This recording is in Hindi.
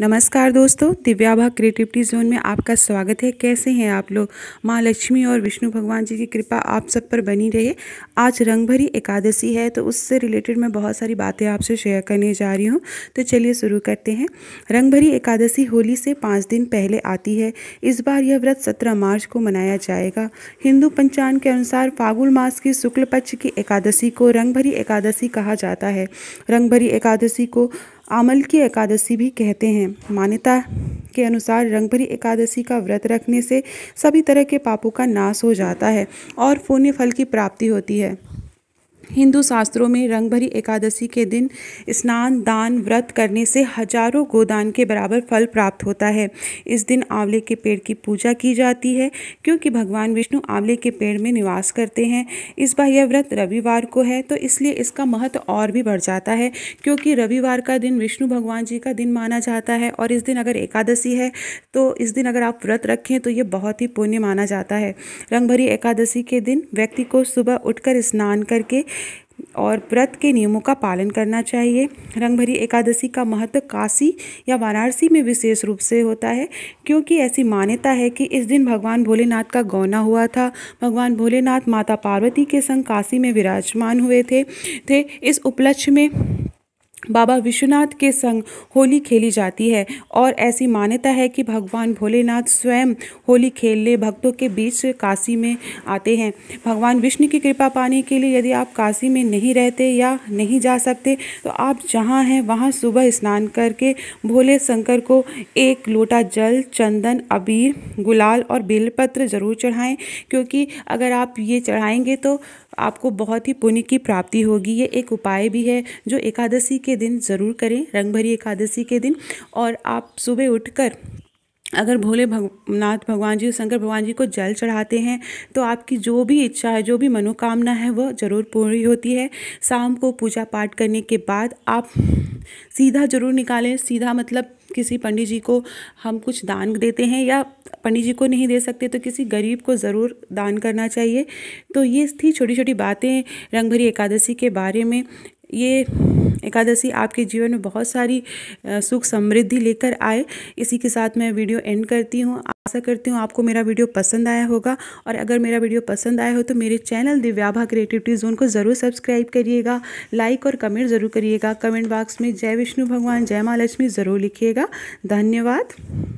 नमस्कार दोस्तों दिव्याभा क्रिएटिविटी जोन में आपका स्वागत है कैसे हैं आप लोग माँ लक्ष्मी और विष्णु भगवान जी की कृपा आप सब पर बनी रहे आज रंग भरी एकादशी है तो उससे रिलेटेड मैं बहुत सारी बातें आपसे शेयर करने जा रही हूँ तो चलिए शुरू करते हैं रंग भरी एकादशी होली से पाँच दिन पहले आती है इस बार यह व्रत सत्रह मार्च को मनाया जाएगा हिंदू पंचांग के अनुसार फागुन मास की शुक्ल पक्ष की एकादशी को रंग भरी एकादशी कहा जाता है रंग भरी एकादशी को आमल की एकादशी भी कहते हैं मान्यता के अनुसार रंगभरी एकादशी का व्रत रखने से सभी तरह के पापों का नाश हो जाता है और पुण्य फल की प्राप्ति होती है हिंदू शास्त्रों में रंग भरी एकादशी के दिन स्नान दान व्रत करने से हजारों गोदान के बराबर फल प्राप्त होता है इस दिन आंवले के पेड़ की पूजा की जाती है क्योंकि भगवान विष्णु आंवले के पेड़ में निवास करते हैं इस बार यह व्रत रविवार को है तो इसलिए इसका महत्व और भी बढ़ जाता है क्योंकि रविवार का दिन विष्णु भगवान जी का दिन माना जाता है और इस दिन अगर एकादशी है तो इस दिन अगर आप व्रत रखें तो ये बहुत ही पुण्य माना जाता है रंग भरी एकादशी के दिन व्यक्ति को सुबह उठकर स्नान करके और व्रत के नियमों का पालन करना चाहिए रंगभरी एकादशी का महत्व काशी या वाराणसी में विशेष रूप से होता है क्योंकि ऐसी मान्यता है कि इस दिन भगवान भोलेनाथ का गौना हुआ था भगवान भोलेनाथ माता पार्वती के संग काशी में विराजमान हुए थे थे इस उपलक्ष्य में बाबा विश्वनाथ के संग होली खेली जाती है और ऐसी मान्यता है कि भगवान भोलेनाथ स्वयं होली खेलने भक्तों के बीच काशी में आते हैं भगवान विष्णु की कृपा पाने के लिए यदि आप काशी में नहीं रहते या नहीं जा सकते तो आप जहाँ हैं वहाँ सुबह स्नान करके भोले शंकर को एक लोटा जल चंदन अबीर गुलाल और बेलपत्र ज़रूर चढ़ाएँ क्योंकि अगर आप ये चढ़ाएँगे तो आपको बहुत ही पुण्य की प्राप्ति होगी ये एक उपाय भी है जो एकादशी के दिन ज़रूर करें रंग भरी एकादशी के दिन और आप सुबह उठकर अगर भोले भगनाथ भगवान जी और शंकर भगवान जी को जल चढ़ाते हैं तो आपकी जो भी इच्छा है जो भी मनोकामना है वह ज़रूर पूरी होती है शाम को पूजा पाठ करने के बाद आप सीधा ज़रूर निकालें सीधा मतलब किसी पंडित जी को हम कुछ दान देते हैं या पंडित जी को नहीं दे सकते तो किसी गरीब को ज़रूर दान करना चाहिए तो ये थी छोटी छोटी बातें रंग भरी एकादशी के बारे में ये एकादशी आपके जीवन में बहुत सारी सुख समृद्धि लेकर आए इसी के साथ मैं वीडियो एंड करती हूँ आशा करती हूँ आपको मेरा वीडियो पसंद आया होगा और अगर मेरा वीडियो पसंद आया हो तो मेरे चैनल दिव्याभा क्रिएटिविटी जोन को ज़रूर सब्सक्राइब करिएगा लाइक और कमेंट ज़रूर करिएगा कमेंट बॉक्स में जय विष्णु भगवान जय माँ लक्ष्मी ज़रूर लिखिएगा धन्यवाद